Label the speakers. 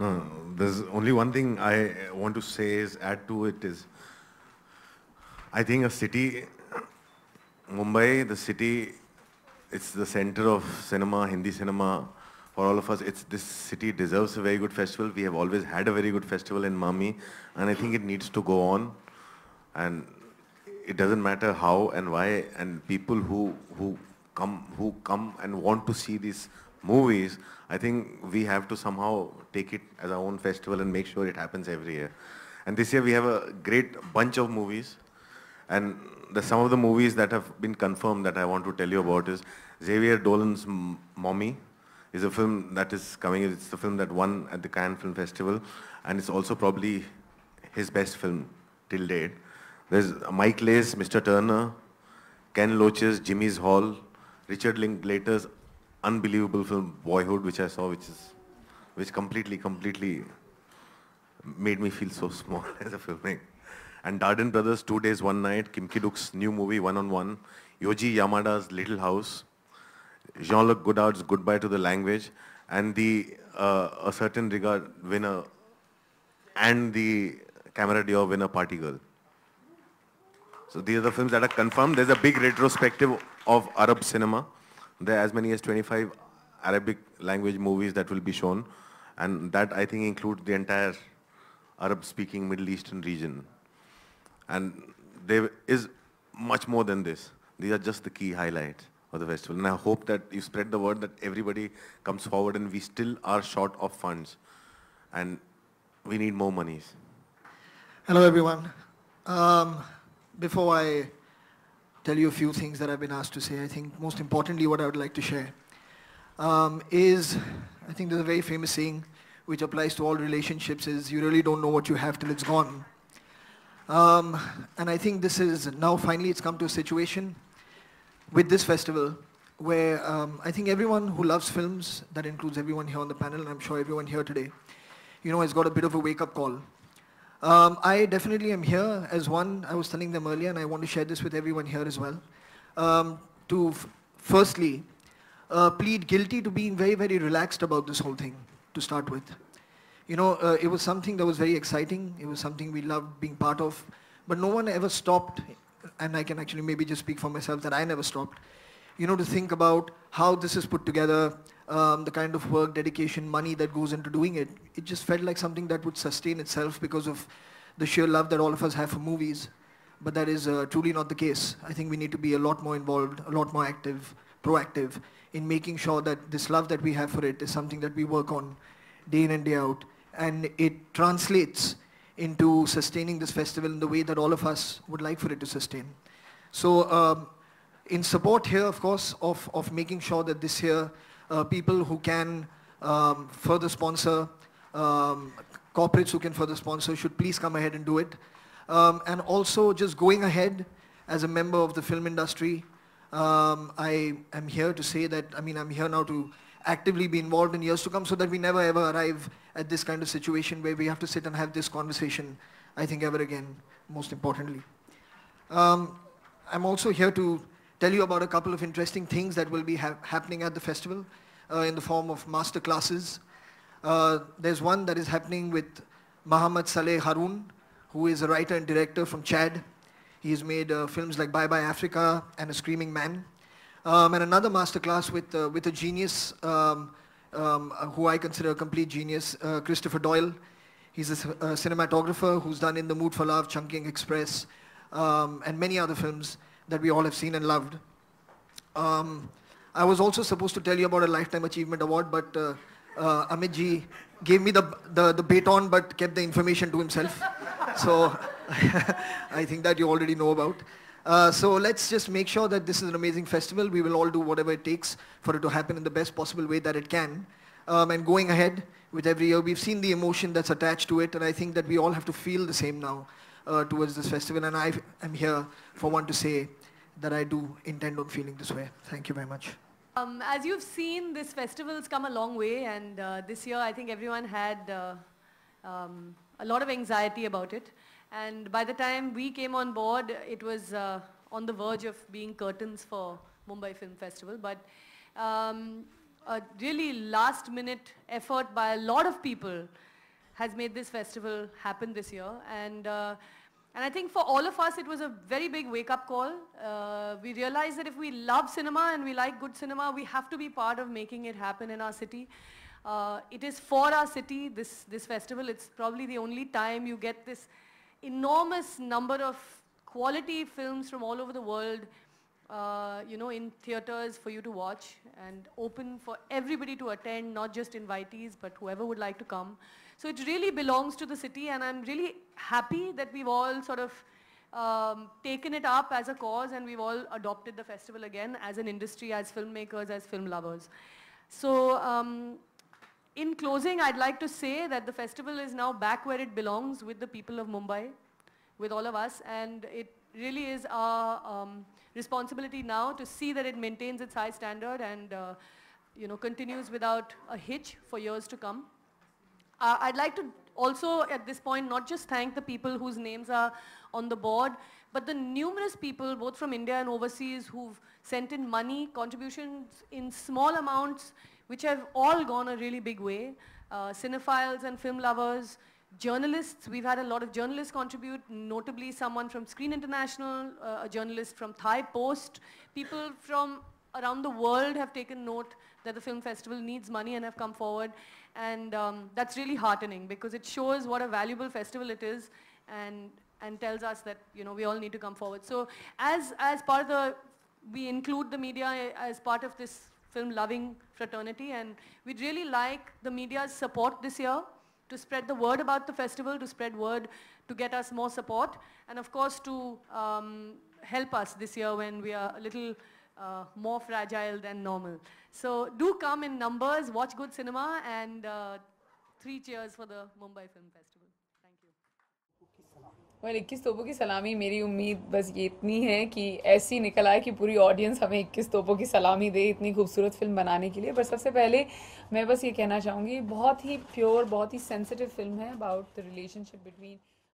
Speaker 1: No, no, there's only one thing I want to say is add to it is, I think a city, Mumbai, the city, it's the center of cinema, Hindi cinema, for all of us. It's this city deserves a very good festival. We have always had a very good festival in Mami, and I think it needs to go on. And it doesn't matter how and why, and people who who come who come and want to see these movies, I think we have to somehow take it as our own festival and make sure it happens every year. And this year we have a great bunch of movies. And the, some of the movies that have been confirmed that I want to tell you about is Xavier Dolan's M Mommy is a film that is coming. It's the film that won at the Cannes Film Festival. And it's also probably his best film till date. There's Mike Lace, Mr. Turner, Ken Loach's Jimmy's Hall, Richard Linklater's unbelievable film Boyhood, which I saw, which is which completely, completely made me feel so small as a filmmaker. And Darden Brothers, Two Days, One Night, Kim Ki-duk's new movie, One on One, Yoji Yamada's Little House, Jean-Luc Godard's Goodbye to the Language, and the uh, A Certain Regard winner, and the Camera Dior winner, Party Girl. So these are the films that are confirmed. There's a big retrospective of Arab cinema. There are as many as 25 Arabic language movies that will be shown. And that, I think, includes the entire Arab-speaking Middle Eastern region. And there is much more than this. These are just the key highlights of the festival. And I hope that you spread the word that everybody comes forward and we still are short of funds. And we need more monies.
Speaker 2: Hello, everyone. Um, before I tell you a few things that I've been asked to say. I think most importantly what I would like to share um, is, I think there's a very famous saying which applies to all relationships is you really don't know what you have till it's gone. Um, and I think this is, now finally it's come to a situation with this festival where um, I think everyone who loves films, that includes everyone here on the panel and I'm sure everyone here today, you know, has got a bit of a wake-up call um, I definitely am here as one. I was telling them earlier, and I want to share this with everyone here as well. Um, to firstly uh, plead guilty to being very, very relaxed about this whole thing to start with. You know, uh, it was something that was very exciting. It was something we loved being part of. But no one ever stopped, and I can actually maybe just speak for myself that I never stopped, you know, to think about how this is put together, um, the kind of work, dedication, money that goes into doing it. It just felt like something that would sustain itself because of the sheer love that all of us have for movies. But that is uh, truly not the case. I think we need to be a lot more involved, a lot more active, proactive in making sure that this love that we have for it is something that we work on day in and day out. And it translates into sustaining this festival in the way that all of us would like for it to sustain. So um, in support here, of course, of, of making sure that this year uh, people who can um, further sponsor, um, corporates who can further sponsor should please come ahead and do it. Um, and also just going ahead as a member of the film industry, um, I am here to say that, I mean, I'm here now to actively be involved in years to come so that we never ever arrive at this kind of situation where we have to sit and have this conversation, I think ever again, most importantly. Um, I'm also here to tell you about a couple of interesting things that will be ha happening at the festival uh, in the form of master classes. Uh, there's one that is happening with Muhammad Saleh Haroun, who is a writer and director from Chad. He has made uh, films like Bye Bye Africa and A Screaming Man. Um, and another masterclass with, uh, with a genius, um, um, uh, who I consider a complete genius, uh, Christopher Doyle. He's a, a, cinematographer who's done In the Mood for Love, Chunking Express, um, and many other films that we all have seen and loved. Um, I was also supposed to tell you about a Lifetime Achievement Award, but uh, uh, Amit ji gave me the, the, the baton but kept the information to himself. so I think that you already know about. Uh, so let's just make sure that this is an amazing festival. We will all do whatever it takes for it to happen in the best possible way that it can. Um, and going ahead with every year, we've seen the emotion that's attached to it, and I think that we all have to feel the same now uh, towards this festival. And I am here for one to say that I do intend on feeling this way. Thank you very much.
Speaker 3: Um, as you've seen, this festival's come a long way, and uh, this year I think everyone had uh, um, a lot of anxiety about it. And by the time we came on board, it was uh, on the verge of being curtains for Mumbai Film Festival. But um, a really last-minute effort by a lot of people has made this festival happen this year. And uh, and I think for all of us, it was a very big wake-up call. Uh, we realized that if we love cinema and we like good cinema, we have to be part of making it happen in our city. Uh, it is for our city, this, this festival. It's probably the only time you get this enormous number of quality films from all over the world uh, you know, in theaters for you to watch and open for everybody to attend, not just invitees, but whoever would like to come. So it really belongs to the city and I'm really happy that we've all sort of um, taken it up as a cause and we've all adopted the festival again as an industry, as filmmakers, as film lovers. So um, in closing, I'd like to say that the festival is now back where it belongs with the people of Mumbai, with all of us, and it really is our um, responsibility now to see that it maintains its high standard and uh, you know, continues without a hitch for years to come. Uh, I'd like to also at this point not just thank the people whose names are on the board, but the numerous people both from India and overseas who've sent in money, contributions in small amounts, which have all gone a really big way. Uh, cinephiles and film lovers, Journalists, we've had a lot of journalists contribute, notably someone from Screen International, uh, a journalist from Thai Post. People from around the world have taken note that the film festival needs money and have come forward. And um, that's really heartening because it shows what a valuable festival it is and, and tells us that, you know, we all need to come forward. So as, as part of the, we include the media as part of this film loving fraternity and we'd really like the media's support this year to spread the word about the festival, to spread word, to get us more support, and of course to um, help us this year when we are a little uh, more fragile than normal. So do come in numbers, watch good cinema, and uh, three cheers for the Mumbai Film Festival. Well इक्कीस तोपों की सलामी मेरी उम्मीद बस ये इतनी है कि ऐसी निकल आए कि पूरी ऑडियंस हमें इक्कीस तोपों की सलामी दे इतनी खूबसूरत फिल्म बनाने के लिए पर सबसे पहले मैं बस ये कहना चाहूँगी बहुत ही प्योर बहुत ही सेंसिटिव फिल्म है अबाउट द रिलेशनशिप बिटवीन